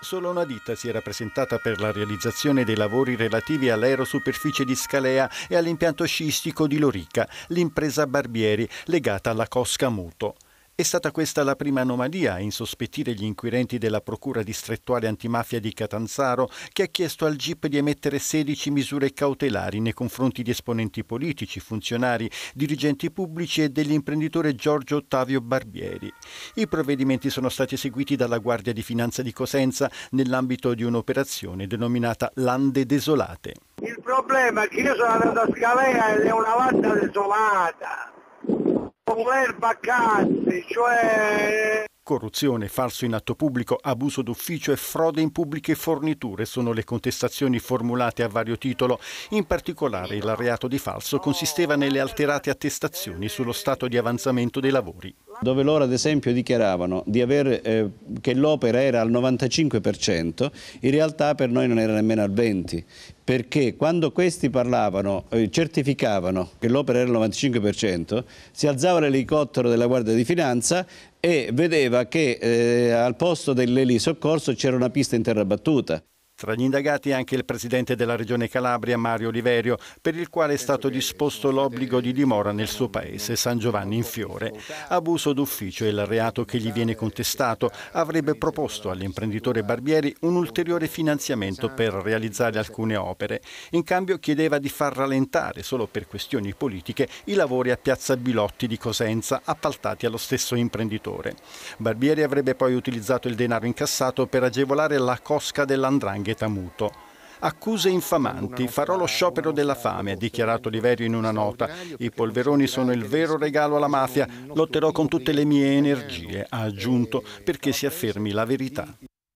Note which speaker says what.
Speaker 1: Solo una ditta si era presentata per la realizzazione dei lavori relativi all'aerosuperficie di Scalea e all'impianto sciistico di Lorica, l'impresa Barbieri, legata alla Cosca Muto. È stata questa la prima anomalia a insospettire gli inquirenti della Procura distrettuale antimafia di Catanzaro, che ha chiesto al GIP di emettere 16 misure cautelari nei confronti di esponenti politici, funzionari, dirigenti pubblici e dell'imprenditore Giorgio Ottavio Barbieri. I provvedimenti sono stati eseguiti dalla Guardia di Finanza di Cosenza nell'ambito di un'operazione denominata Lande Desolate. Il problema è che io sono andato a Scalea ed è una landa desolata un bel cioè... Eh, Corruzione, falso in atto pubblico, abuso d'ufficio e frode in pubbliche forniture sono le contestazioni formulate a vario titolo. In particolare il reato di falso consisteva nelle alterate attestazioni sullo stato di
Speaker 2: avanzamento dei lavori dove loro ad esempio dichiaravano di aver, eh, che l'opera era al 95%, in realtà per noi non era nemmeno al 20%, perché quando questi parlavano, eh, certificavano che l'opera era al 95%, si alzava l'elicottero della Guardia di Finanza e vedeva che eh, al posto dell'elisoccorso c'era una pista in terra battuta.
Speaker 1: Tra gli indagati anche il presidente della regione Calabria, Mario Oliverio, per il quale è stato disposto l'obbligo di dimora nel suo paese, San Giovanni in Fiore. Abuso d'ufficio è il reato che gli viene contestato. Avrebbe proposto all'imprenditore Barbieri un ulteriore finanziamento per realizzare alcune opere. In cambio chiedeva di far rallentare, solo per questioni politiche, i lavori a Piazza Bilotti di Cosenza, appaltati allo stesso imprenditore. Barbieri avrebbe poi utilizzato il denaro incassato per agevolare la cosca dell'Andrangheta Drangheta muto. Accuse infamanti, farò lo sciopero della fame, ha dichiarato Liverio in una nota. I polveroni sono il vero regalo alla mafia,
Speaker 2: lotterò con tutte le mie energie, ha aggiunto, eh, perché si affermi la verità.